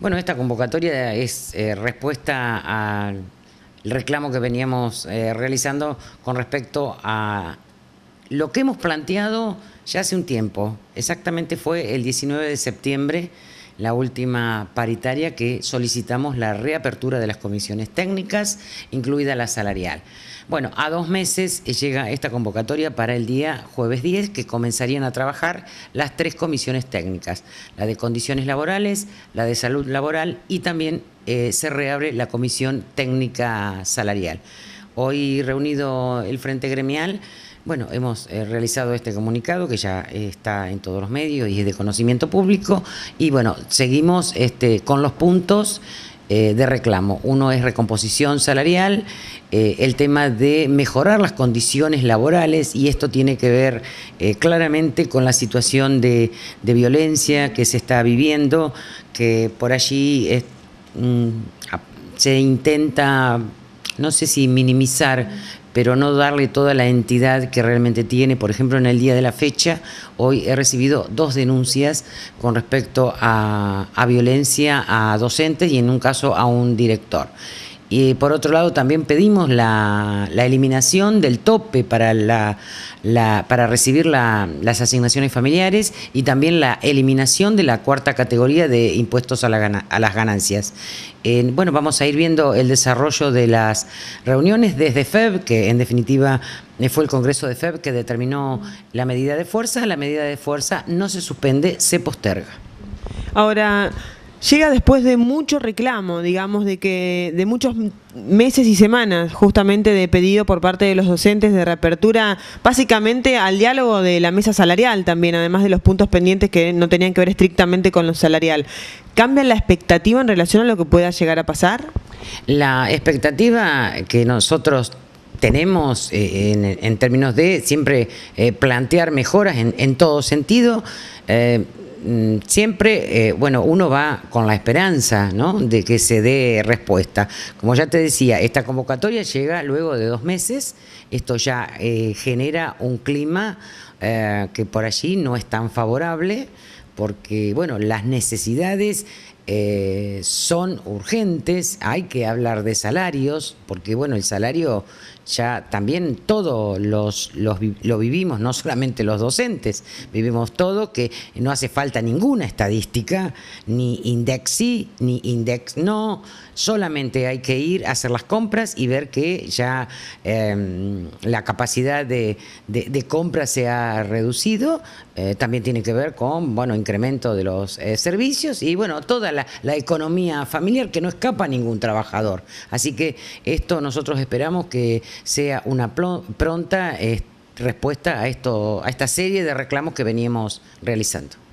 Bueno, esta convocatoria es eh, respuesta al reclamo que veníamos eh, realizando con respecto a lo que hemos planteado ya hace un tiempo. Exactamente fue el 19 de septiembre la última paritaria que solicitamos la reapertura de las comisiones técnicas, incluida la salarial. Bueno, a dos meses eh, llega esta convocatoria para el día jueves 10, que comenzarían a trabajar las tres comisiones técnicas, la de condiciones laborales, la de salud laboral y también eh, se reabre la comisión técnica salarial. Hoy reunido el Frente Gremial, bueno, hemos eh, realizado este comunicado que ya eh, está en todos los medios y es de conocimiento público. Y bueno, seguimos este, con los puntos eh, de reclamo. Uno es recomposición salarial, el tema de mejorar las condiciones laborales y esto tiene que ver claramente con la situación de, violencia que se está viviendo, que por allí mm, se intenta, no sé si minimizar, pero no darle toda la entidad que realmente tiene. Por ejemplo, en el día de la fecha, hoy he recibido dos denuncias con respecto a, violencia a docentes y en un caso a un director. Y por otro lado, también pedimos la, eliminación del tope para, la, para recibir las asignaciones familiares y también la eliminación de la cuarta categoría de impuestos a, las ganancias. bueno, vamos a ir viendo el desarrollo de las reuniones desde FEB, que en definitiva eh, fue el Congreso de FEB que determinó la medida de fuerza. La medida de fuerza no se suspende, se posterga. Ahora. Llega después de mucho reclamo, digamos, de que de muchos meses y semanas justamente de pedido por parte de los docentes de reapertura, básicamente al diálogo de la mesa salarial también, además de los puntos pendientes que no tenían que ver estrictamente con lo salarial. ¿Cambia la expectativa en relación a lo que pueda llegar a pasar? La expectativa que nosotros tenemos eh, en, términos de siempre eh, plantear mejoras en, todo sentido. Eh, Mm, siempre, eh, bueno, uno va con la esperanza, ¿no? De que se dé respuesta. Como ya te decía, esta convocatoria llega luego de dos meses. Esto ya eh, genera un clima eh, que por allí no es tan favorable porque, bueno, las necesidades eh, son urgentes, hay que hablar de salarios, porque bueno, el salario ya también todos los, lo vivimos, no solamente los docentes, vivimos todo, que no hace falta ninguna estadística, ni index sí, ni index no, solamente hay que ir a hacer las compras y ver que ya em, la capacidad de, compra se ha reducido, eh, también tiene que ver con, bueno, incremento de los eh, servicios y bueno, toda la la, economía familiar que no escapa a ningún trabajador. Así que esto nosotros esperamos que sea una pronta eh, respuesta a, esto, a esta serie de reclamos que veníamos realizando.